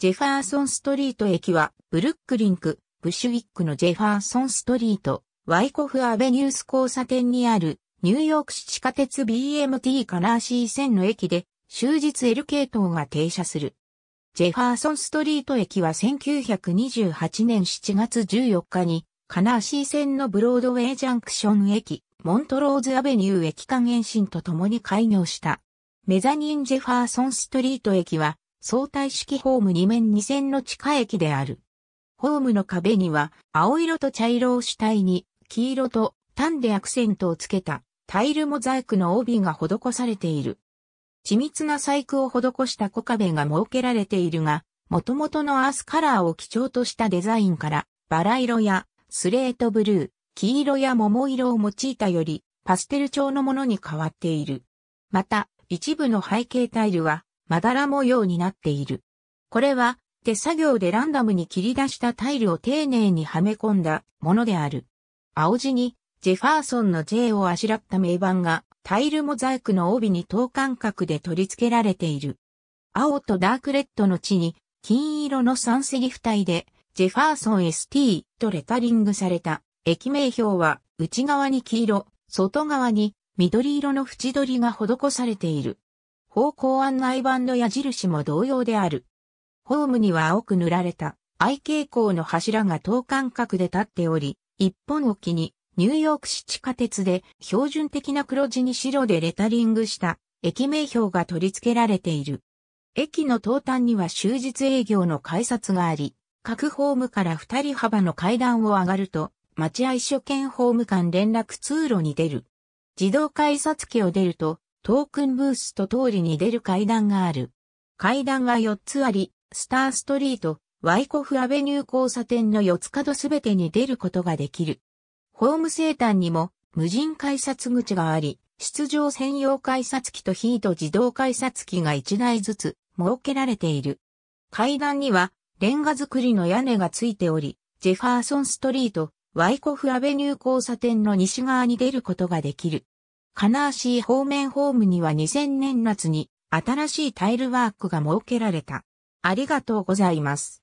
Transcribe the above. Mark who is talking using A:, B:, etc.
A: ジェファーソンストリート駅は、ブルックリンク、ブッシュウィックのジェファーソンストリート、ワイコフアベニュース交差点にある、ニューヨーク市地下鉄 BMT カナーシー線の駅で、終日 L 系統が停車する。ジェファーソンストリート駅は1928年7月14日に、カナーシー線のブロードウェイジャンクション駅、モントローズアベニュー駅間延伸とともに開業した。メザニンジェファーソンストリート駅は、相対式ホーム2面2線の地下駅である。ホームの壁には青色と茶色を主体に黄色と単でアクセントをつけたタイルモザイクの帯が施されている。緻密な細工を施した小壁が設けられているが、元々のアースカラーを基調としたデザインから、バラ色やスレートブルー、黄色や桃色を用いたより、パステル調のものに変わっている。また、一部の背景タイルは、まだら模様になっている。これは手作業でランダムに切り出したタイルを丁寧にはめ込んだものである。青地にジェファーソンの J をあしらった名板がタイルモザイクの帯に等間隔で取り付けられている。青とダークレッドの地に金色の三セリフ体でジェファーソン ST とレタリングされた駅名表は内側に黄色、外側に緑色の縁取りが施されている。方向案内板の矢印も同様である。ホームには青く塗られた I 傾向の柱が等間隔で立っており、一本置きにニューヨーク市地下鉄で標準的な黒地に白でレタリングした駅名標が取り付けられている。駅の東端には終日営業の改札があり、各ホームから二人幅の階段を上がると、待合所兼ホーム間連絡通路に出る。自動改札機を出ると、トークンブースと通りに出る階段がある。階段が4つあり、スターストリート、ワイコフアベニュー交差点の4つ角すべてに出ることができる。ホーム生誕にも無人改札口があり、出場専用改札機とヒート自動改札機が1台ずつ設けられている。階段にはレンガ造りの屋根がついており、ジェファーソンストリート、ワイコフアベニュー交差点の西側に出ることができる。金足方面ホームには2000年夏に新しいタイルワークが設けられた。ありがとうございます。